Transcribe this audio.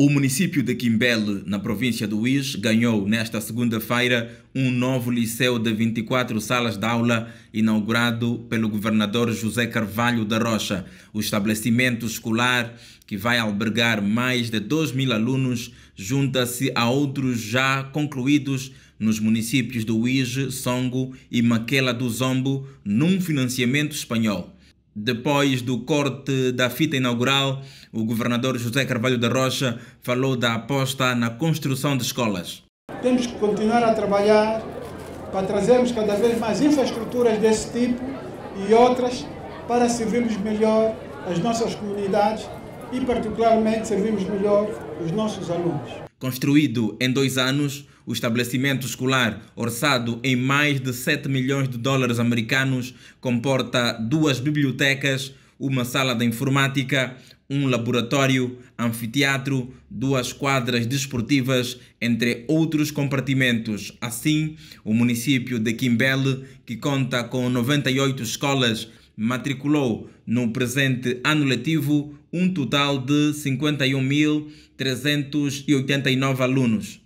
O município de Quimbele, na província do Uís, ganhou nesta segunda-feira um novo liceu de 24 salas de aula inaugurado pelo governador José Carvalho da Rocha. O estabelecimento escolar, que vai albergar mais de 2 mil alunos, junta-se a outros já concluídos nos municípios do Uís, Songo e Maquela do Zombo, num financiamento espanhol. Depois do corte da fita inaugural, o governador José Carvalho da Rocha falou da aposta na construção de escolas. Temos que continuar a trabalhar para trazermos cada vez mais infraestruturas desse tipo e outras para servirmos melhor as nossas comunidades e, particularmente, servimos melhor os nossos alunos. Construído em dois anos, o estabelecimento escolar, orçado em mais de 7 milhões de dólares americanos, comporta duas bibliotecas, uma sala de informática, um laboratório, anfiteatro, duas quadras desportivas, entre outros compartimentos. Assim, o município de Quimbele, que conta com 98 escolas, matriculou no presente ano letivo um total de 51.389 alunos.